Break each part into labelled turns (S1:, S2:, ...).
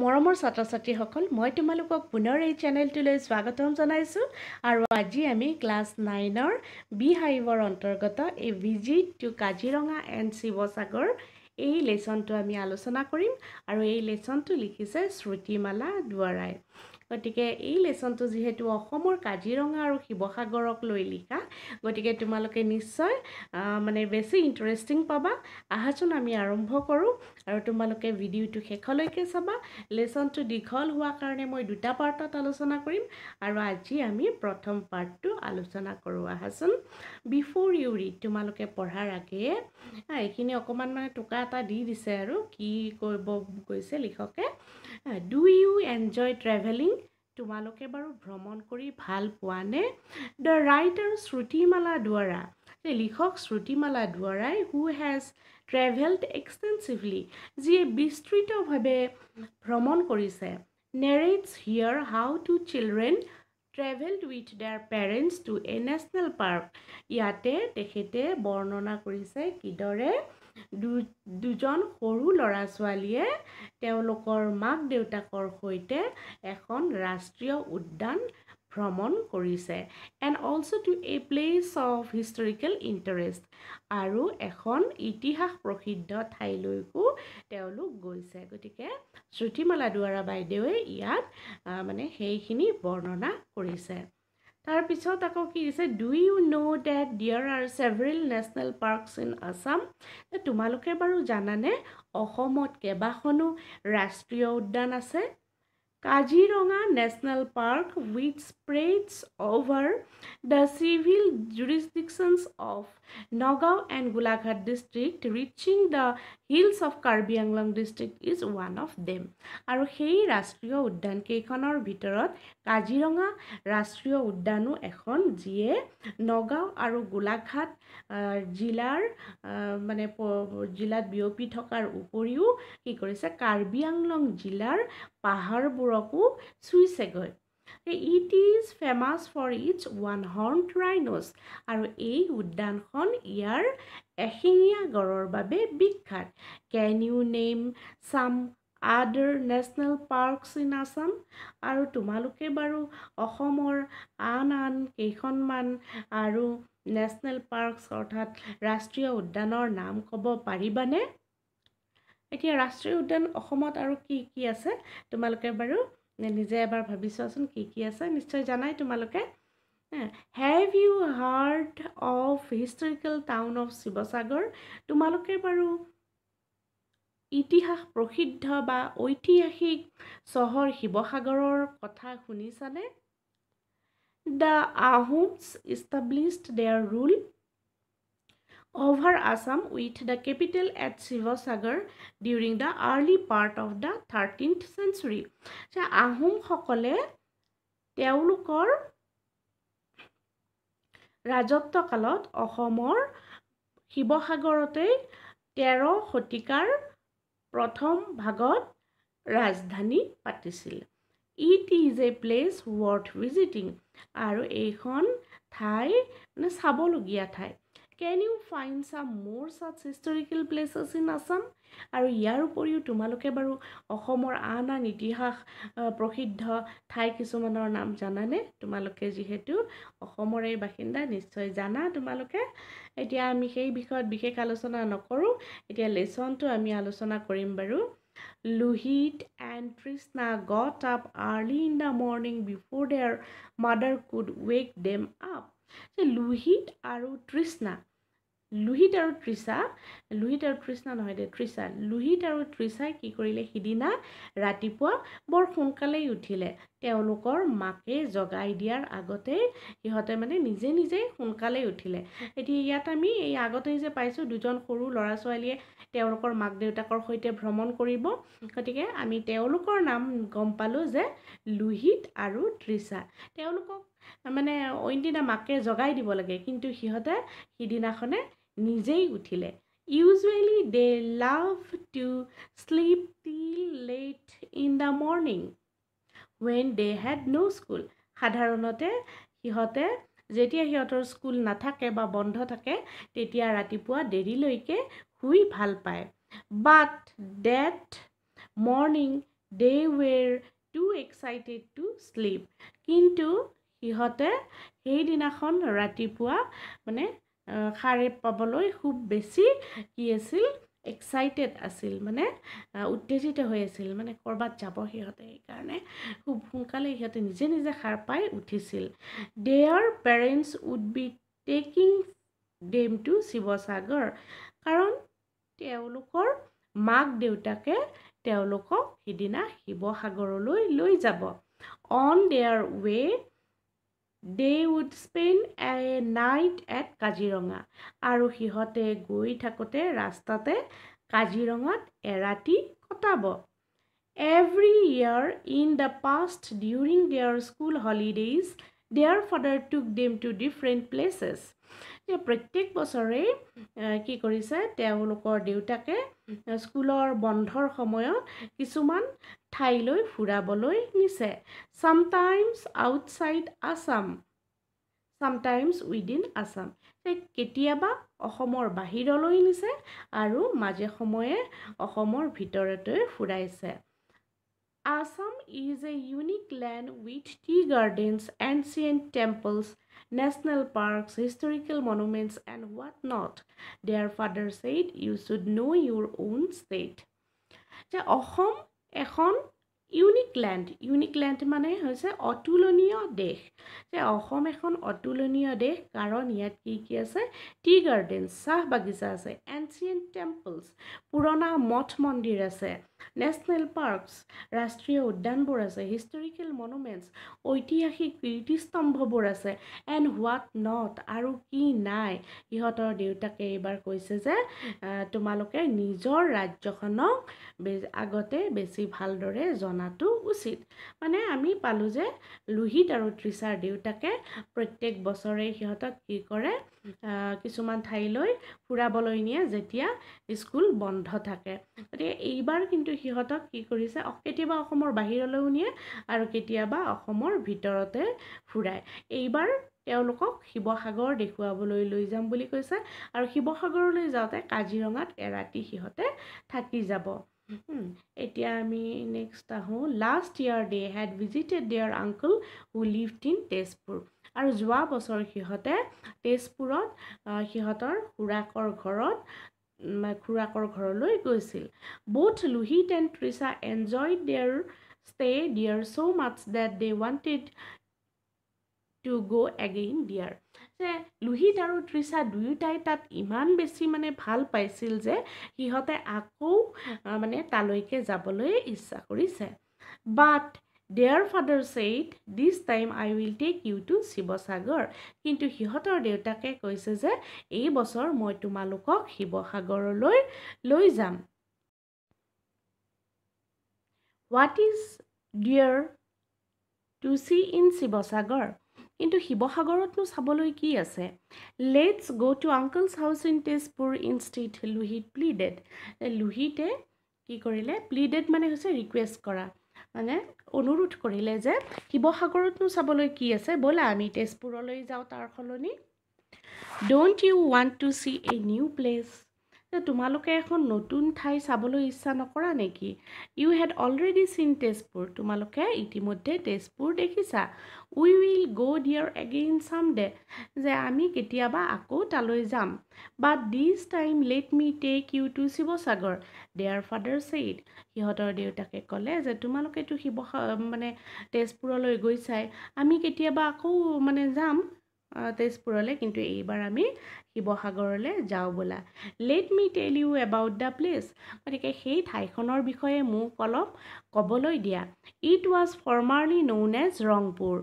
S1: মৰমৰ ছাত্ৰ ছাত্ৰীসকল মই তোমালোকক পুনৰ এই চেনেলটোলৈ স্বাগতম জনাইছোঁ আৰু আজি আমি ক্লাছ নাইনৰ বি হাইভৰ অন্তৰ্গত এই visit to Kaziranga and Sivasagar এই লেচনটো আমি আলোচনা কৰিম আৰু এই লেচনটো লিখিছে শ্ৰুতিমালা দুৱাৰাই গতিকে এই লেচনটো যিহেতু অসমৰ কাজিৰঙা আৰু শিৱসাগৰক লৈ লিখা গতিকে তোমালোকে নিশ্চয় মানে বেছি ইণ্টাৰেষ্টিং পাবা আহাচোন আমি আৰম্ভ কৰোঁ আৰু তোমালোকে ভিডিঅ'টো শেষলৈকে চাবা লেচনটো দীঘল হোৱাৰ কাৰণে মই দুটা পাৰ্টত আলোচনা কৰিম আৰু আজি আমি প্ৰথম পাৰ্টটো আলোচনা কৰোঁ আহাচোন বিফ'ৰ ইউ ৰিড তোমালোকে পঢ়াৰ আগেয়ে এইখিনি অকণমান মানে টোকা এটা দি দিছে আৰু কি কৰিব গৈছে লিখকে ডু ইউ এনজয় ট্ৰেভেলিং তোমালোকে বাৰু ভ্ৰমণ কৰি ভাল পোৱানে দ্য ৰাইটাৰ আৰু শ্ৰুতিমালা দুৱাৰা লিখক শ্ৰুতিমালা দুৱাৰাই হু হেজ ট্ৰেভেলড এক্সটেনচিভলি যিয়ে বিস্তৃতভাৱে ভ্ৰমণ কৰিছে narrates here how two children travelled with their parents to a national park ইয়াতে তেখেতে বৰ্ণনা কৰিছে কিদৰে দুজন সৰু ল'ৰা ছোৱালীয়ে তেওঁলোকৰ মাক দেউতাকৰ সৈতে এখন ৰাষ্ট্ৰীয় উদ্যান ভ্ৰমণ কৰিছে and also' to a place of historical interest আৰু এখন ইতিহাস প্ৰসিদ্ধ ঠাইলৈকো তেওঁলোক গৈছে গতিকে শ্ৰুতিমালা দুৱাৰা বাইদেৱে ইয়াত মানে সেইখিনি বৰ্ণনা কৰিছে তাৰপিছত আকৌ কি দিছে do you know' that there are several national parks in Assam তোমালোকে বাৰু জানানে অসমত কেইবাখনো ৰাষ্ট্ৰীয় উদ্যান আছে Kajironga National Park, which spreads over the civil jurisdictions of Nagao and Gulaghat district, reaching the hills of Karbi Anglong district, is one of them. Aru hei Rastriya Uddan keikhanar bitarat, Kajironga Rastriya Uddanu ekhon jie Nagao aru Gulaghat uh, jilar, uh, mane po, jilar biopi thakar upori u, kikori se Karbi Anglong jilar পাহাৰবোৰকো চুইছেগৈ it is famous for its one horned rhinos আৰু এই উদ্যানখন ইয়াৰ এশিঙীয়া গড়ৰ বাবে বিখ্যাত কেন U name চাম আদাৰ নেশ্যনেল পাৰ্কছ ইন আছাম আৰু তোমালোকে বাৰু অসমৰ আন আন কেইখনমান আৰু নেশ্যনেল পাৰ্কছ অৰ্থাৎ ৰাষ্ট্ৰীয় উদ্যানৰ নাম ক'ব পাৰিবানে এতিয়া ৰাষ্ট্ৰীয় উদ্যান অসমত আৰু কি কি আছে তোমালোকে বাৰু নিজে এবাৰ ভাবি চোৱাচোন কি কি আছে নিশ্চয় জানাই তোমালোকে have you heard of historical town of Sivasagar তোমালোকে বাৰু ইতিহাস প্ৰসিদ্ধ বা ঐতিহাসিক চহৰ শিৱসাগৰৰ কথা শুনিছানে the Ahoms established their rule over Assam with the capital at Sivasagar during the early part of the 13th century. So, Ahum Hokole, Teulukor, Rajotta Kalot, Ohomor, Hibohagorote, Tero Hotikar, Prothom Bhagot, Razdhani Patisil. It is a place worth visiting. Aru Ekon Thai, Nasabolugia Thai. Can you find some more such historical places in Assam আৰু ইয়াৰ উপৰিও তোমালোকে বাৰু অসমৰ আন আন ইতিহাস প্ৰসিদ্ধ ঠাই কিছুমানৰ নাম জানানে তোমালোকে যিহেতু অসমৰে বাসিন্দা নিশ্চয় জানা তোমালোকে এতিয়া আমি সেই বিষয়ত বিশেষ আলোচনা নকৰোঁ এতিয়া লেচনটো আমি আলোচনা কৰিম বাৰু Luhit and Krishna got up early in the morning before their mother could wake them up Luhit আৰু তৃষ্ণা লোহিত আৰু তৃষা লোহিত আৰু তৃষ্ণা নহয় দে তৃষা লোহিত আৰু তৃষাই কি কৰিলে সিদিনা ৰাতিপুৱা বৰ সোনকালেই উঠিলে তেওঁলোকৰ মাকে জগাই দিয়াৰ আগতে সিহঁতে মানে নিজে নিজেই সোনকালেই উঠিলে এতিয়া ইয়াত আমি এই আগতে যে পাইছোঁ দুজন সৰু ল'ৰা ছোৱালীয়ে তেওঁলোকৰ মাক দেউতাকৰ সৈতে ভ্ৰমণ কৰিব গতিকে আমি তেওঁলোকৰ নাম গম পালোঁ যে লোহিত আৰু তৃষা তেওঁলোকক মানে অইনদিনা মাকে জগাই দিব লাগে কিন্তু সিহঁতে সিদিনাখনে নিজেই উঠিলে usually they love to sleep till late in the morning when they had no' school সাধাৰণতে সিহঁতে যেতিয়া সিহঁতৰ স্কুল নাথাকে বা বন্ধ থাকে তেতিয়া ৰাতিপুৱা দেৰিলৈকে শুই ভাল পায় but that morning they were too excited to sleep কিন্তু সিহঁতে সেইদিনাখন ৰাতিপুৱা মানে সাৰ পাবলৈ খুব বেছি কি আছিল এক্সাইটেড আছিল মানে উত্তেজিত হৈ আছিল মানে ক'ৰবাত যাব সিহঁতে সেইকাৰণে খুব সোনকালে সিহঁতে নিজে নিজে সাৰ পাই উঠিছিল their parents would be taking them to Sivasagar কাৰণ তেওঁলোকৰ মাক দেউতাকে তেওঁলোকক সিদিনা শিৱসাগৰলৈ লৈ যাব on their way' they' would spend a night at Kaziranga আৰু সিহঁতে গৈ থাকোঁতে ৰাস্তাতে কাজিৰঙাত এৰাতি কটাব every year in the past during their school holidays their father took them to different places প্ৰত্যেক বছৰেই কি কৰিছে তেওঁলোকৰ দেউতাকে স্কুলৰ বন্ধৰ সময়ত কিছুমান ঠাইলৈ ফুৰাবলৈ নিছে sometimes outside Assam sometimes within Assam কেতিয়াবা অসমৰ বাহিৰলৈ নিছে আৰু মাজে সময়ে অসমৰ ভিতৰতে ফুৰাইছে Assam is a unique land with tea gardens ancient temples national parks, historical monuments, and whatnot. Their father said, You should know your own state. যে অসম এখন ইউনিক লেণ্ড ইউনিক লেণ্ড মানে হৈছে অতুলনীয় দেশ যে অসম এখন অতুলনীয় দেশ কাৰণ ইয়াত কি কি আছে টি গাৰ্ডেন চাহ বাগিচা আছে এনচিয়েণ্ট টেম্পলছ পুৰণা মঠ মন্দিৰ আছে নেশ্যনেল পাৰ্কছ ৰাষ্ট্ৰীয় উদ্যানবোৰ আছে হিষ্টৰিকেল মনুমেণ্টছ ঐতিহাসিক কীৰ্তিস্তম্ভবোৰ আছে এণ্ড হোৱাট নট আৰু কি নাই সিহঁতৰ দেউতাকে এইবাৰ কৈছে যে তোমালোকে নিজৰ ৰাজ্যখনক আগতে বেছি ভালদৰে জনাটো উচিত মানে আমি পালোঁ যে লোহিত আৰু ত্ৰিচাৰ দেউতাকে প্ৰত্যেক বছৰে সিহঁতক কি কৰে কিছুমান ঠাইলৈ ফুৰাবলৈ নিয়ে যেতিয়া স্কুল বন্ধ থাকে গতিকে এইবাৰ কিন্তু সিহঁতক কি কৰিছে কেতিয়াবা অসমৰ বাহিৰলৈও নিয়ে আৰু কেতিয়াবা অসমৰ ভিতৰতে ফুৰায় এইবাৰ তেওঁলোকক শিৱসাগৰ দেখুৱাবলৈ লৈ যাম বুলি কৈছে আৰু শিৱসাগৰলৈ যাওঁতে কাজিৰঙাত এৰাতি সিহঁতে থাকি যাব এতিয়া আমি নেক্সট আহোঁ last year they had visited their uncle who lived in Tezpur আৰু যোৱা বছৰ সিহঁতে তেজপুৰত সিহঁতৰ খুৰাকৰ ঘৰত খুৰাকৰ ঘৰলৈ গৈছিল both Luhit and Trisha enjoy their stay there so' much that they wanted to go' again there যে লুহিত আৰু ত্ৰিচা দুয়োটাই তাত ইমান বেছি মানে ভাল পাইছিল যে সিহঁতে আকৌ মানে তালৈকে যাবলৈ ইচ্ছা কৰিছে but their father said this time I will take you to Sivasagar কিন্তু সিহঁতৰ দেউতাকে কৈছে যে এই বছৰ মই তোমালোকক শিৱসাগৰলৈ লৈ যাম what is there to see in Sivasagar কিন্তু শিৱসাগৰতনো চাবলৈ কি আছে let's go' to uncle's house in Tezpur institute Lohit pleaded লুহিতে কি কৰিলে প্লি ডেড মানে হৈছে ৰিকুৱেষ্ট কৰা মানে অনুৰোধ কৰিলে যে শিৱসাগৰতনো চাবলৈ কি আছে ব'লা আমি তেজপুৰলৈ যাওঁ তাৰ সলনি don't you want to see a new place যে তোমালোকে এখন নতুন ঠাই চাবলৈ ইচ্ছা নকৰা নেকি ইউ হেড অলৰেডি চিন তেজপুৰ তোমালোকে ইতিমধ্যে তেজপুৰ দেখিছা we will go' there again some day যে আমি কেতিয়াবা আকৌ তালৈ যাম but this time let me take you to Sivasagar their father said সিহঁতৰ দেউতাকে ক'লে যে তোমালোকেতো শিৱসা মানে তেজপুৰলৈ গৈছাই আমি কেতিয়াবা আকৌ মানে যাম তেজপুৰলৈ কিন্তু এইবাৰ আমি শিৱসাগৰলৈ যাওঁ ব'লা let me tell you about the place গতিকে সেই ঠাইখনৰ বিষয়ে মোক অলপ ক'বলৈ দিয়া it was formerly known as Rangpur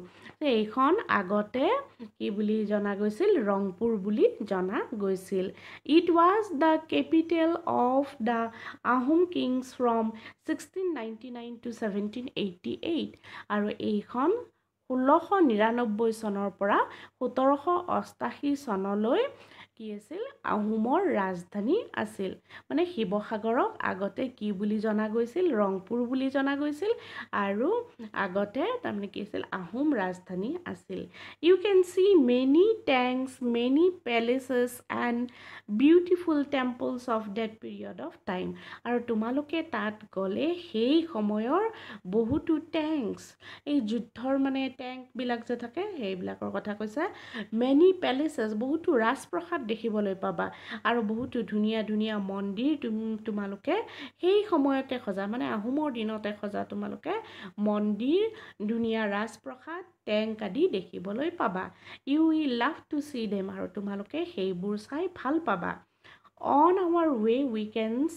S1: এইখন আগতে কি বুলি জনা গৈছিল ৰংপুৰ বুলি জনা গৈছিল it was the capital of the Ahom kings from sixteen ninety nine to seventeen eighty eight আৰু এইখন ষোল্লশ নিৰান্নব্বৈ চনৰ পৰা সোতৰশ অষ্টাশী চনলৈ কি আছিল আহোমৰ ৰাজধানী আছিল মানে শিৱসাগৰক আগতে কি বুলি জনা গৈছিল ৰংপুৰ বুলি জনা গৈছিল আৰু আগতে তাৰমানে কি আছিল আহোম ৰাজধানী আছিল you can see many tanks many palaces and beautiful temples of that period of time আৰু তোমালোকে তাত গ'লে সেই সময়ৰ বহুতো টেংকছ এই যুদ্ধৰ মানে টেংকবিলাক যে থাকে সেইবিলাকৰ কথা কৈছে মেনি পেলেচেছ বহুতো ৰাজপ্ৰসাদ দেখিবলৈ পাবা আৰু বহুতো ধুনীয়া ধুনীয়া মন্দিৰ তুমি তোমালোকে সেই সময়তে সজা মানে আহোমৰ দিনতে সজা তোমালোকে মন্দিৰ ধুনীয়া ৰাজপ্ৰসাদ টেংক আদি দেখিবলৈ পাবা ইউ ই লাভ টু চি ডেম আৰু তোমালোকে সেইবোৰ চাই ভাল পাবা on our way weekends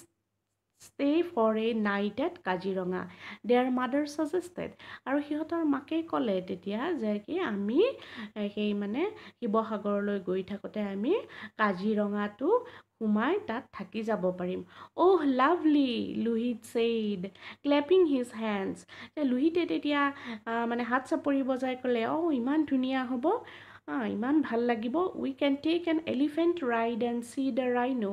S1: stay' for a night at Kaziranga their mother suggested আৰু সিহঁতৰ মাকে ক'লে তেতিয়া যে কি আমি সেই মানে শিৱসাগৰলৈ গৈ থাকোঁতে আমি কাজিৰঙাটো সোমাই তাত থাকি যাব পাৰিম oh' lovely Lohit said clapping his hands লোহিতে তেতিয়া মানে হাত চাপৰি বজাই ক'লে অ' ইমান ধুনীয়া হ'ব হা ইমান ভাল লাগিব we can take an elephant ride and see the rhino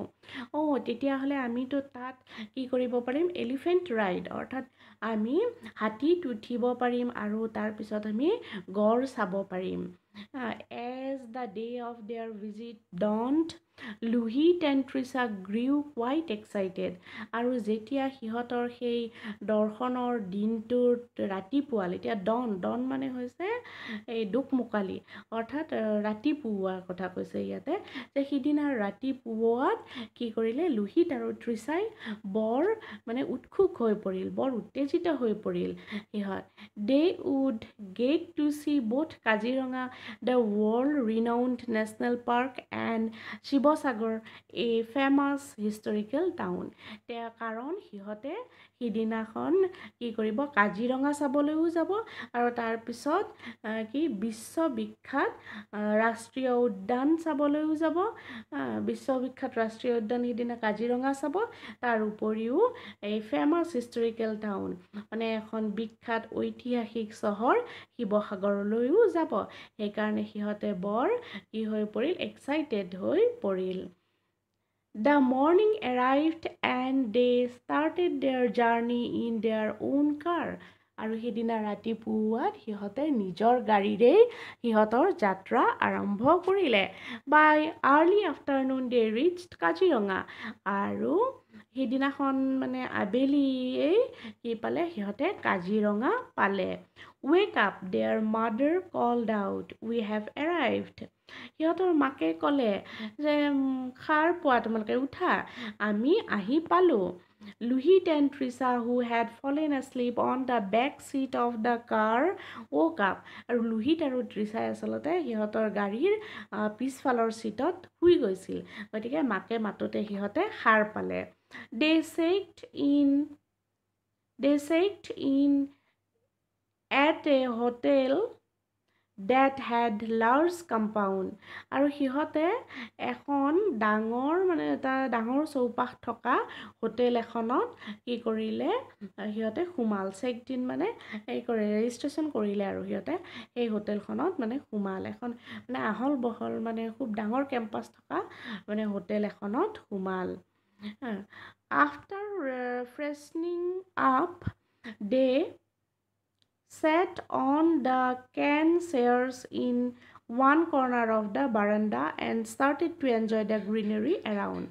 S1: অঁ তেতিয়াহ'লে আমিতো তাত কি কৰিব পাৰিম এলিফেণ্ট ৰাইড অৰ্থাৎ আমি হাতীত উঠিব পাৰিম আৰু তাৰপিছত আমি গড় চাব পাৰিম as the day of their visit don't Lucy টেণ্ট্ৰিছা গ্ৰিউ কুৱাইট এক্সাইটেড আৰু যেতিয়া সিহঁতৰ সেই দৰ্শনৰ দিনটোত ৰাতিপুৱা এতিয়া ডন ডন মানে হৈছে এই দুখমোকালি অৰ্থাৎ ৰাতিপুৱাৰ কথা কৈছে ইয়াতে যে সিদিনা ৰাতিপুৱাত কি কৰিলে লুহিত আৰু ত্ৰিছাই বৰ মানে উৎসুক হৈ পৰিল বৰ উত্তেজিত হৈ পৰিল সিহঁত they would get to see both Kaziranga the world renowned national park and Siva Sivasagar এই ফেমাছ হিষ্টৰিকেল টাউন তে কাৰণ সিহঁতে সিদিনাখন কি কৰিব কাজিৰঙা চাবলৈও যাব আৰু তাৰপিছত কি বিশ্ববিখ্যাত ৰাষ্ট্ৰীয় উদ্যান চাবলৈও যাব বিশ্ববিখ্যাত ৰাষ্ট্ৰীয় উদ্যান সিদিনা কাজিৰঙা চাব তাৰ উপৰিও এই ফেমাছ হিষ্টৰিকেল টাউন মানে এখন বিখ্যাত ঐতিহাসিক চহৰ শিৱসাগৰলৈও যাব সেইকাৰণে সিহঁতে বৰ কি হৈ পৰিল এক্সাইটেড হৈ পৰিল The morning arrived and they started their journey in their own car. আৰু সেইদিনা ৰাতিপুৱাত সিহঁতে নিজৰ গাড়ীৰেই সিহঁতৰ যাত্ৰা আৰম্ভ কৰিলে by early afternoon they reach Kaziranga আৰু সেইদিনাখন মানে আবেলিয়েই কি পালে সিহঁতে কাজিৰঙা পালে wake up their mother called out we have arrived সিহঁতৰ মাকে ক'লে যে সাৰ পোৱা তোমালোকে উঠা আমি আহি পালোঁ Luhit and Trisha who had fallen asleep on the back seat of the car woke up আৰু লুহিত আৰু ট্ৰিচাই আচলতে সিহঁতৰ গাড়ীৰ পিছফালৰ ছিটত শুই গৈছিল গতিকে মাকে মাতোতে সিহঁতে সাৰ পালে dissect in dissect in at a hotel that had large compound আৰু সিহঁতে এখন ডাঙৰ মানে এটা ডাঙৰ চৌপাশ থকা হোটেল এখনত কি কৰিলে সিহঁতে সোমাল চেক দিন মানে এই কৰে ৰেজিষ্ট্ৰেশ্যন কৰিলে আৰু সিহঁতে সেই হোটেলখনত মানে সোমাল এখন মানে আহল বহল মানে খুব ডাঙৰ কেম্পাছ থকা মানে হোটেল এখনত সোমাল After uh, freshening up, they sat on the can chairs in one corner of the veranda and started to enjoy the greenery around.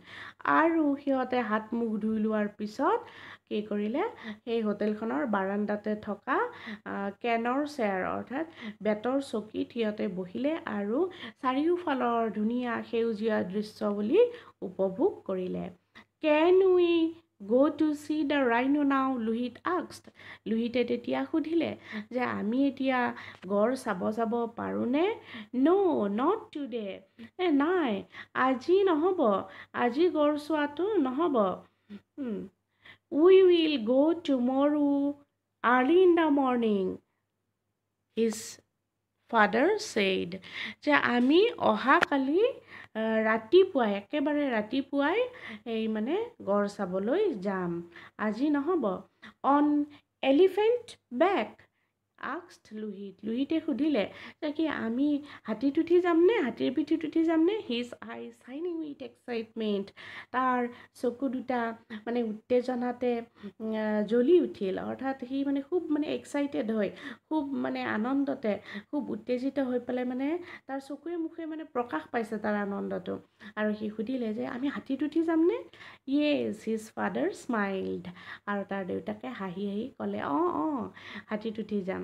S1: আৰু সিহঁতে হাত মুখ ধুই লোৱাৰ পিছত কি কৰিলে সেই হোটেলখনৰ বাৰাণ্ডাতে থকা কেনৰ চেয়াৰ অৰ্থাৎ বেতৰ চকীত সিহঁতে বহিলে আৰু চাৰিওফালৰ ধুনীয়া সেউজীয়া দৃশ্য বুলি উপভোগ কৰিলে কেন উই গ' টু চি দ্য ৰাইনো নাও লোহিত আক্সট লোহিতে তেতিয়া সুধিলে যে আমি এতিয়া গড় চাব যাব পাৰোঁনে ন' নট টুডে এ নাই আজি নহ'ব আজি গড় চোৱাটো নহ'ব we will go' to tomorrow early in the morning his father said যে আমি অহাকালি ৰাতিপুৱাই একেবাৰে ৰাতিপুৱাই এই মানে গড় চাবলৈ যাম আজি নহ'ব অন এলিফেণ্ট বেক আক্সড লুহিত লুহিতে সুধিলে কি আমি হাতীত উঠি যামনে হাতীৰ পিঠিত উঠি যামনে his eye shining with excitement তাৰ চকু দুটা মানে উত্তেজনাতে জ্বলি উঠিল অৰ্থাৎ সি মানে খুব মানে এক্সাইটেড হৈ খুব মানে আনন্দতে খুব উত্তেজিত হৈ পেলাই মানে তাৰ চকুৱে মুখে মানে প্ৰকাশ পাইছে তাৰ আনন্দটো আৰু সি সুধিলে যে আমি হাতীত উঠি যামনে ইয়েজ হিজ ফাদাৰ স্মাইল্ড আৰু তাৰ দেউতাকে হাঁহি হাঁহি ক'লে অঁ অঁ হাতীত উঠি যাম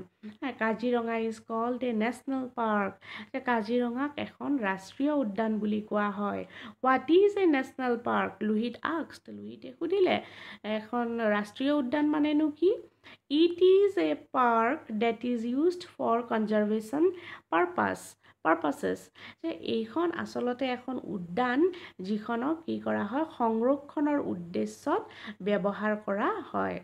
S1: Kaziranga is called a national park যে কাজিৰঙাক এখন ৰাষ্ট্ৰীয় উদ্যান বুলি কোৱা হয় what is a national park Lohit asks লোহিতে সুধিলে এখন ৰাষ্ট্ৰীয় উদ্যান মানেনো কি it is a park that is used for conservation purpose purposes যে এইখন আচলতে এখন উদ্যান যিখনক কি কৰা হয় সংৰক্ষণৰ উদ্দেশ্যত ব্যৱহাৰ কৰা হয়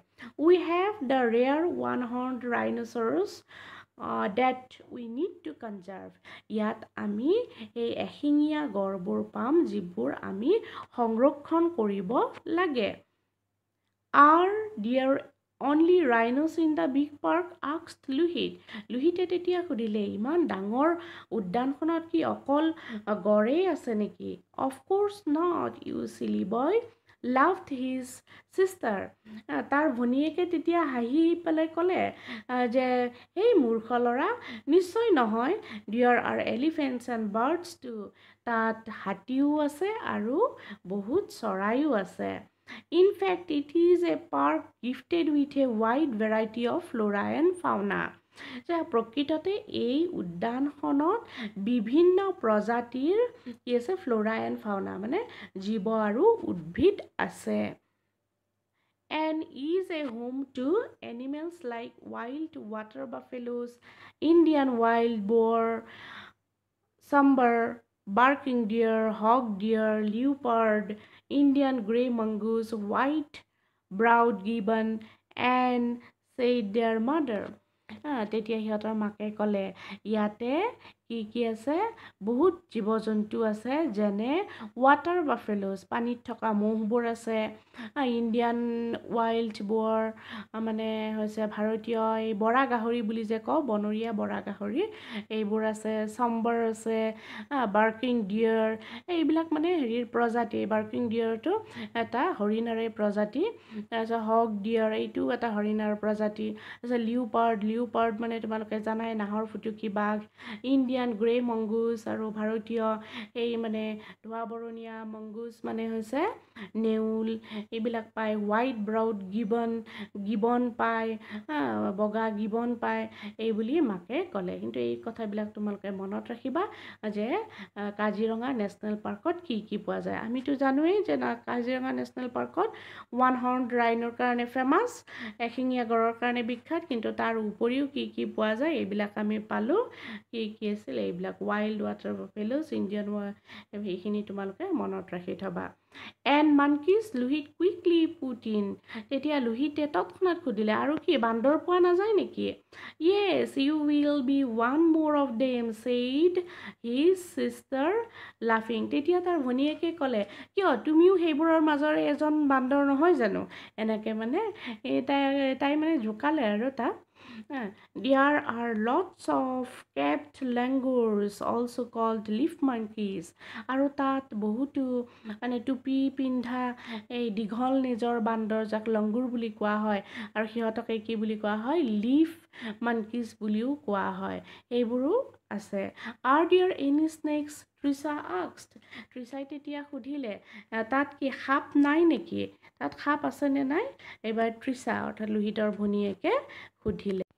S1: we have the rare one horned rhinoceros that we need to conserve ইয়াত আমি এই এশিঙীয়া গড়বোৰ পাম যিবোৰ আমি সংৰক্ষণ কৰিব লাগে are there only rhinos in the big park asks Lohit লুহিতে তেতিয়া সুধিলে ইমান ডাঙৰ উদ্যানখনত কি অকল গড়েই আছে নেকি of course not you silly boy laughed his sister তাৰ ভনীয়েকে তেতিয়া হাঁহি পেলাই ক'লে যে সেই মূৰ্খ ল'ৰা নিশ্চয় নহয় there are elephants and birds too তাত হাতীও আছে আৰু বহুত চৰাইও আছে In fact, it is a park gifted with a wide variety of flora and fauna. যে প্ৰকৃততে এই উদ্যানখনত বিভিন্ন প্ৰজাতিৰ কি আছে ফ্ল'ৰা এণ্ড ফাউনা মানে জীৱ আৰু উদ্ভিদ আছে and is a home to animals like wild water buffaloes Indian wild boar sambar barking deer hog deer leopard Indian grey mongoose white browed gibbon and said their mother তেতিয়া সিহঁতৰ মাকে ক'লে ইয়াতে কি কি আছে বহুত জীৱ জন্তু আছে যেনে ৱাটাৰ বাফেলোজ পানীত থকা মহবোৰ আছে ইণ্ডিয়ান ৱাইল্ডবোৰ মানে হৈছে ভাৰতীয় এই বৰা গাহৰি বুলি যে কওঁ বনৰীয়া বৰা গাহৰি এইবোৰ আছে চম্বৰ আছে বাৰ্কিং ডিয়াৰ এইবিলাক মানে হেৰিৰ প্ৰজাতি বাৰ্কিং ডিয়াৰটো এটা হৰিণাৰে প্ৰজাতি তাৰপিছত হক ডিয়াৰ এইটো এটা হৰিণাৰ প্ৰজাতি তাৰপিছত লিউ পাৰ্ড লিউ পাৰ্ড মানে তোমালোকে জানাই নাহৰ ফুটুকি বাঘ ইণ্ডিয়ান ইণ্ডিয়ান গ্ৰে মংগুজ আৰু ভাৰতীয় এই মানে ধোৱা বৰণীয়া মংগুজ মানে হৈছে নেউল এইবিলাক পায় হোৱাইট ব্ৰাউড গিবন গিবন পায় বগা গিবন পায় এইবুলি মাকে ক'লে কিন্তু এই কথাবিলাক তোমালোকে মনত ৰাখিবা যে কাজিৰঙা নেশ্যনেল পাৰ্কত কি কি পোৱা যায় আমিতো জানোৱেই যে কাজিৰঙা নেশ্যনেল পাৰ্কত ওৱান হৰ্ণ ড্ৰাইনৰ কাৰণে ফেমাছ এশিঙীয়া গড়ৰ কাৰণে বিখ্যাত কিন্তু তাৰ উপৰিও কি কি পোৱা যায় এইবিলাক আমি পালোঁ কি কি আছে আছিল এইবিলাক wild water buffaloes Indian boar সেইখিনি তোমালোকে মনত ৰাখি থবা and monkeys Lohit quickly put in তেতিয়া লোহিতে তৎক্ষণাত সুধিলে আৰু কি বান্দৰ পোৱা নাযায় নেকি yes you will be one more of them said his sister লাফিং তেতিয়া তাৰ ভনীয়েকে ক'লে কিয় তুমিও সেইবোৰৰ মাজৰে এজন বান্দৰ নহয় জানো এনেকৈ মানে তাই তাই মানে জোকালে আৰু তাক there are lots of capped langurs also called leaf monkeys aru tat bohutu ane tupi pindha ei dighol nejor bandor jak langur buli kwa hoy aru hiotok ei ki buli kwa hoy leaf monkeys buliu kwa hoy eiburu ase are there any snakes ত্ৰিচা August ত্ৰিচাই তেতিয়া সুধিলে তাত কি সাপ নাই নেকি তাত সাপ আছেনে নাই এইবাৰ ত্ৰিচা অৰ্থাৎ লোহিতৰ ভনীয়েকে সুধিলে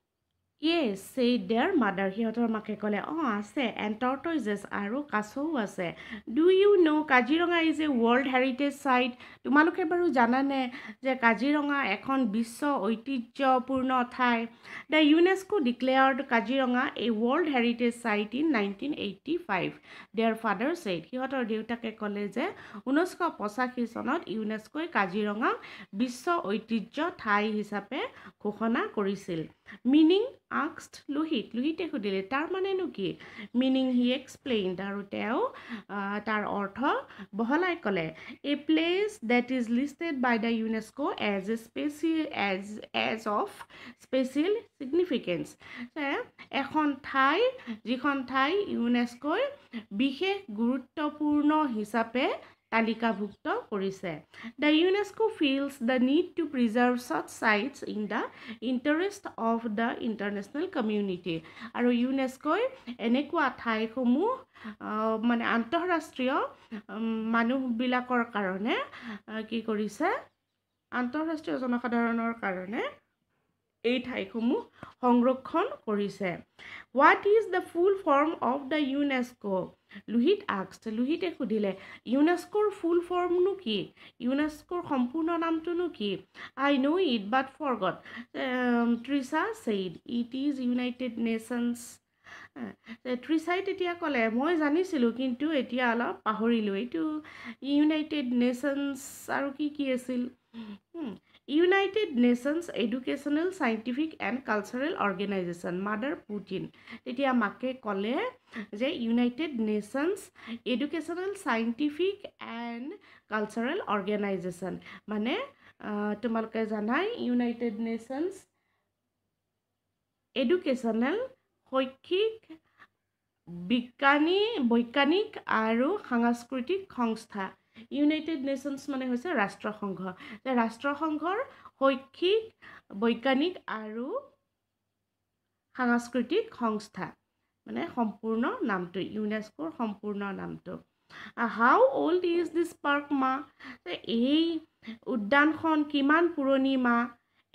S1: ইয়েছ এই ডেৰ মাদাৰ সিহঁতৰ মাকে ক'লে অঁ আছে এণ্টৰটইজেছ আৰু কাছও আছে do you know Kaziranga is a world heritage site তোমালোকে বাৰু জানানে যে কাজিৰঙা এখন বিশ্ব ঐতিহ্যপূৰ্ণ ঠাই the UNESCO declared Kaziranga a world heritage site in nineteen eighty five their father said সিহঁতৰ দেউতাকে ক'লে যে ঊনৈছশ পঁচাশী চনত ইউনেস্কোই কাজিৰঙা বিশ্ব ঐতিহ্য ঠাই হিচাপে ঘোষণা কৰিছিল মিনিং আক্সড লোহিত লোহিতে সুধিলে তাৰ মানেনো কি মিনিং হি এক্সপ্লেইণ্ড আৰু তেওঁ তাৰ অৰ্থ বহলাই ক'লে a place that is listed by the UNESCO' as a special as as of special significance এখন ঠাই যিখন ঠাই ইউনেস্ক'ই বিশেষ গুৰুত্বপূৰ্ণ হিচাপে তালিকাভুক্ত কৰিছে the UNESCO feels the need to preserve such sites in the interest of the international community আৰু ইউনেস্কই এনেকুৱা ঠাইসমূহ মানে আন্তঃৰাষ্ট্ৰীয় মানুহবিলাকৰ কাৰণে কি কৰিছে আন্তঃৰাষ্ট্ৰীয় জনসাধাৰণৰ কাৰণে এই ঠাইসমূহ সংৰক্ষণ কৰিছে what is the full form of the UNESCO' Luhit asks লুহিতে সুধিলে ইউনেস্ক'ৰ ফুল ফৰ্মনো কি ইউনেস্ক'ৰ সম্পূৰ্ণ নামটোনো কি I know' it but forgot Trisha said it is United Nations ত্ৰিছাই তেতিয়া ক'লে মই জানিছিলোঁ কিন্তু এতিয়া অলপ পাহৰিলোঁ এইটো ইউনাইটেড নেশ্যনছ আৰু কি কি আছিল hmm, United Nations Educational Scientific and Cultural Organization mother put in তেতিয়া মাকে ক'লে যে United Nations Educational Scientific and Cultural Organization মানে তোমালোকে জানাই ইউনাইটেড নেশ্যনছ এডুকেশ্যনেল শৈক্ষিক বিজ্ঞানী বৈজ্ঞানিক আৰু সাংস্কৃতিক সংস্থা ইউনাইটেড নেশ্যনছ মানে হৈছে ৰাষ্ট্ৰসংঘ ৰাষ্ট্ৰসংঘৰ শৈক্ষিক বৈজ্ঞানিক আৰু সাংস্কৃতিক সংস্থা মানে সম্পূৰ্ণ নামটো ইউনেস্কোৰ সম্পূৰ্ণ নামটো how old is this park মা এই উদ্যানখন কিমান পুৰণি মা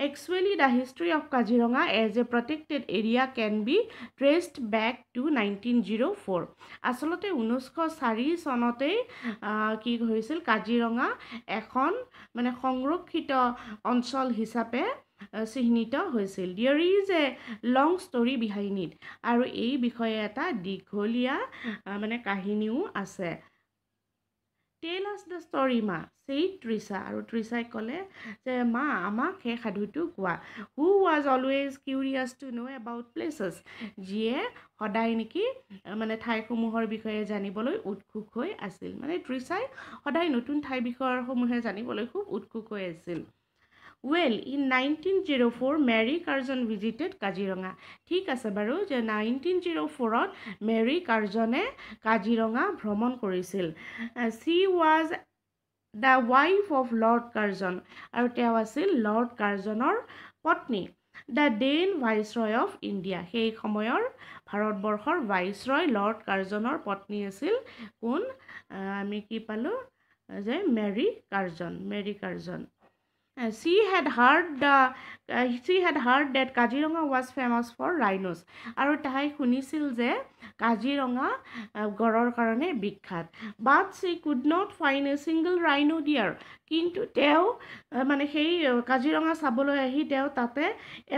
S1: Actually, the history of Kaziranga as a protected area can be traced back to 1904. আচলতে ঊনৈছশ চাৰি চনতেই কি হৈছিল কাজিৰঙা এখন মানে সংৰক্ষিত অঞ্চল হিচাপে চিহ্নিত হৈছিল there is a long story behind it আৰু এই বিষয়ে এটা দীঘলীয়া মানে কাহিনীও আছে টেল আছ দ্য ষ্টৰি মা চেই ত্ৰিচা আৰু ত্ৰিচাই ক'লে যে মা আমাক সেই সাধুটো কোৱা who was always curious to know' about places যিয়ে সদায় নেকি মানে ঠাইসমূহৰ বিষয়ে জানিবলৈ উৎসুক হৈ আছিল মানে ত্ৰিচাই সদায় নতুন ঠাই বিষয়সমূহে জানিবলৈ খুব উৎসুক হৈ আছিল well in nineteen zero' four Mary Curzon visited Kaziranga ঠিক আছে বাৰু যে নাইনটিন জিৰ' ফ'ৰত মেৰী কাৰ্জনে কাজিৰঙা ভ্ৰমণ কৰিছিল she was the wife of lord Curzon আৰু তেওঁ আছিল লৰ্ড কাৰ্জনৰ পত্নী the viceroy of India সেই সময়ৰ ভাৰতবৰ্ষৰ ভাইচ ৰয় লৰ্ড কাৰ্জনৰ পত্নী আছিল কোন uh, আমি কি পালোঁ যে Mary Curzon Mary Curzon she had heard the she had heard that Kaziranga was famous for rhinos আৰু তাই শুনিছিল যে কাজিৰঙা গঁড়ৰ কাৰণে বিখ্যাত but she could not find a single rhino there কিন্তু তেওঁ মানে সেই কাজিৰঙা চাবলৈ আহি তেওঁ তাতে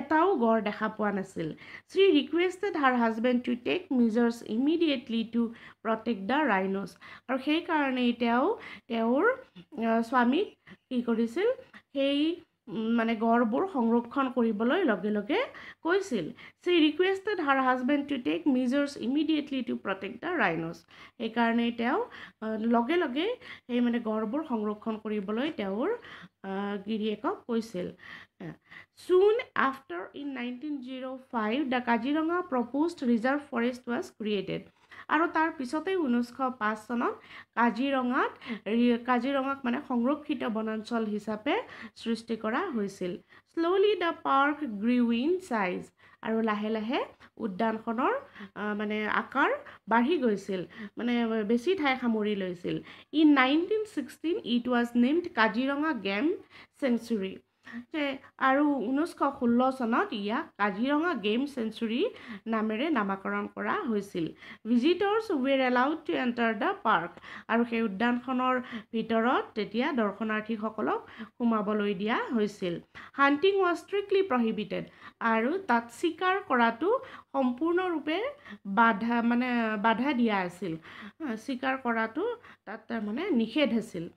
S1: এটাও গঁড় দেখা পোৱা নাছিল she requested her husband to take measures immediately to protect the rhinos আৰু সেইকাৰণেই তেওঁ তেওঁৰ স্বামীক কি কৰিছিল সেই মানে গড়বোৰ সংৰক্ষণ কৰিবলৈ লগে লগে কৈছিল she requested her husband to take measures immediately to protect the rhinos সেইকাৰণে তেওঁ লগে লগে সেই মানে গড়বোৰ সংৰক্ষণ কৰিবলৈ তেওঁৰ গিৰিয়েকক কৈছিল soon after in nineteen zero' five the Kaziranga proposed reserve forest was created আৰু তাৰ পিছতেই ঊনৈছশ পাঁচ চনত কাজিৰঙাত কাজিৰঙাক মানে সংৰক্ষিত বনাঞ্চল হিচাপে সৃষ্টি কৰা হৈছিল slowly the park grew in size আৰু লাহে লাহে উদ্যানখনৰ মানে আকাৰ বাঢ়ি গৈছিল মানে বেছি ঠাই সামৰি লৈছিল in nineteen sixteen it was named Kaziranga game sanctuary আৰু ঊনৈছশ ষোল্ল চনত ইয়াক কাজিৰঙা গেম চেঞ্চুৰী নামেৰে নামাকৰণ কৰা হৈছিল visitors were allowed to enter the park আৰু সেই উদ্যানখনৰ ভিতৰত তেতিয়া দৰ্শনাৰ্থীসকলক সোমাবলৈ দিয়া হৈছিল হাণ্টিং ৱাজ ষ্ট্ৰিক্টলি প্ৰহিবিটেড আৰু তাত চিকাৰ কৰাটো সম্পূৰ্ণৰূপে বাধা মানে বাধা দিয়া আছিল স্বীকাৰ কৰাটো তাত তাৰমানে নিষেধ আছিল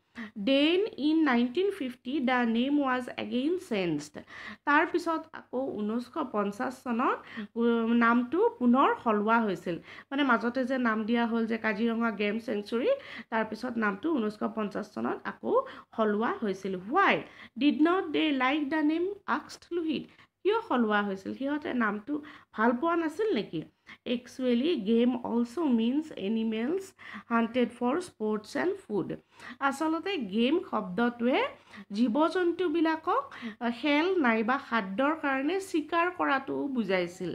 S1: then in nineteen fifty the name was again change তাৰপিছত আকৌ ঊনৈছশ পঞ্চাছ চনত নামটো পুনৰ সলোৱা হৈছিল মানে মাজতে যে নাম দিয়া হ'ল যে কাজিৰঙা গেম চেঞ্চুৰী তাৰপিছত নামটো ঊনৈছশ পঞ্চাছ চনত আকৌ সলোৱা হৈছিল why did not they like the name আক্সট লোহিত কিয় সলোৱা হৈছিল সিহঁতে নামটো ভাল পোৱা নাছিল নেকি actually game also' means animals hunted for sports and food আচলতে গেম শব্দটোৱে জীৱ জন্তুবিলাকক খেল নাইবা খাদ্যৰ কাৰণে স্বীকাৰ কৰাটোও বুজাইছিল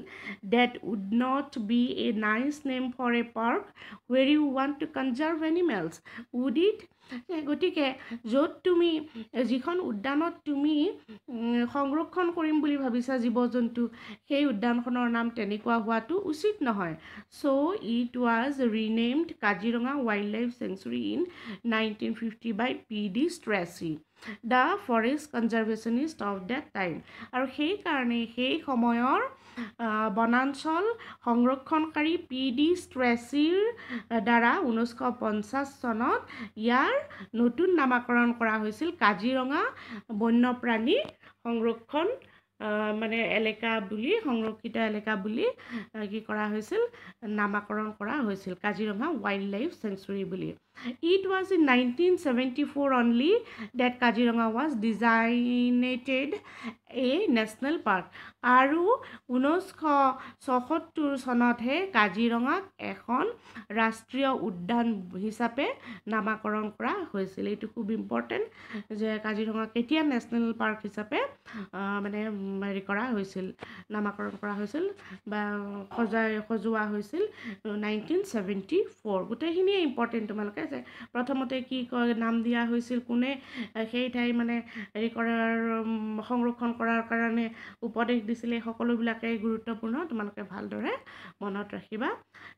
S1: that would not be a nice name for a park where you want to conserve animals would it গতিকে য'ত তুমি যিখন উদ্যানত তুমি সংৰক্ষণ কৰিম বুলি ভাবিছা জীৱ জন্তু সেই উদ্যানখনৰ নাম তেনেকুৱা হোৱাটো উচিত নহয় so' it was renamed Kaziranga wildlife sanctuary in nineteen fifty by P D Stracey the forest conservationist of that time আৰু সেইকাৰণে সেই সময়ৰ বনাঞ্চল সংৰক্ষণকাৰী পি ডি ষ্ট্ৰেচিৰ দ্বাৰা ঊনৈছশ পঞ্চাছ চনত ইয়াৰ নতুন নামাকৰণ কৰা হৈছিল কাজিৰঙা বন্যপ্ৰাণী সংৰক্ষণ মানে এলেকা বুলি সংৰক্ষিত এলেকা বুলি কি কৰা হৈছিল নামাকৰণ কৰা হৈছিল কাজিৰঙা ৱাইল্ড লাইফ চেংচুৰী বুলি it was in 1974 only that kajiranga was designated a national park aru 1976 sonot kajiranga ekhon rashtriya uddan hisape namakaran kara hoisile it is very important je kajiranga ketia national park hisape mane mari kara hoisil namakaran kara hoisil ba khojai khojua hoisil 1974 gutehini important tumaloke আছে প্ৰথমতে কি কয় নাম দিয়া হৈছিল কোনে সেই ঠাই মানে হেৰি কৰাৰ সংৰক্ষণ কৰাৰ কাৰণে উপদেশ দিছিলে সকলোবিলাকেই গুৰুত্বপূৰ্ণ তোমালোকে ভালদৰে মনত ৰাখিবা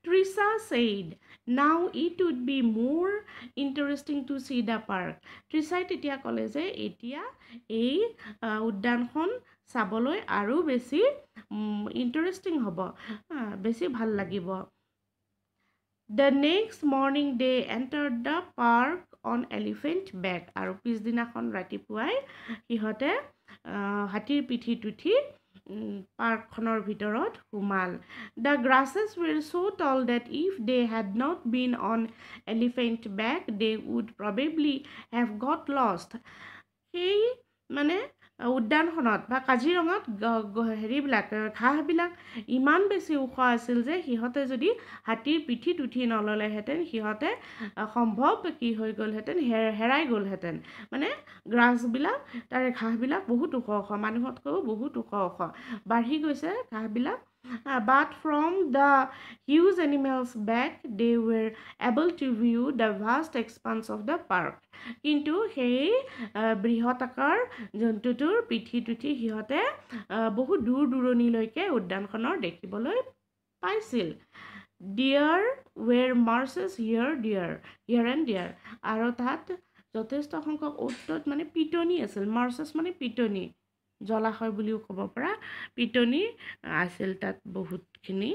S1: Trisha said now it would be more interesting to see the park ত্ৰিছাই তেতিয়া ক'লে যে এতিয়া এই উদ্যানখন চাবলৈ আৰু বেছি ইণ্টাৰেষ্টিং হ'ব বেছি ভাল লাগিব The next morning they entered the park on elephant back. আৰু পিছদিনাখন ৰাতিপুৱাই সিহঁতে হাতীৰ পিঠিত উঠি পাৰ্কখনৰ ভিতৰত সোমাল the grasses were so' tall that if they had not been on elephant back they would probably have got lost সেই মানে উদ্যানখনত বা কাজিৰঙাত হেৰিবিলাক ঘাঁহবিলাক ইমান বেছি ওখ আছিল যে সিহঁতে যদি হাতীৰ পিঠিত উঠি নল'লেহেঁতেন সিহঁতে সম্ভৱ কি হৈ গ'লহেঁতেন হেৰ হেৰাই গ'লহেঁতেন মানে গ্ৰাছবিলাক তাৰে ঘাঁহবিলাক বহুত ওখ ওখ মানুহতকৈও বহুত ওখ ওখ বাঢ়ি গৈছে ঘাঁহবিলাক Uh, but from the huge animal's back, they were able to view the vast expanse of the park. Into he brihotakar jantutur pithi tuti hiote bohu dur duroni loike uddan khanor dekhi boloi paisil. Deer were marshes here, dear, here and there. Arotat jotesto hongko uttot mani pitoni esil, marshes mani pitoni. জলাশয় বুলিও ক'ব পৰা পিটনি আছিল তাত বহুতখিনি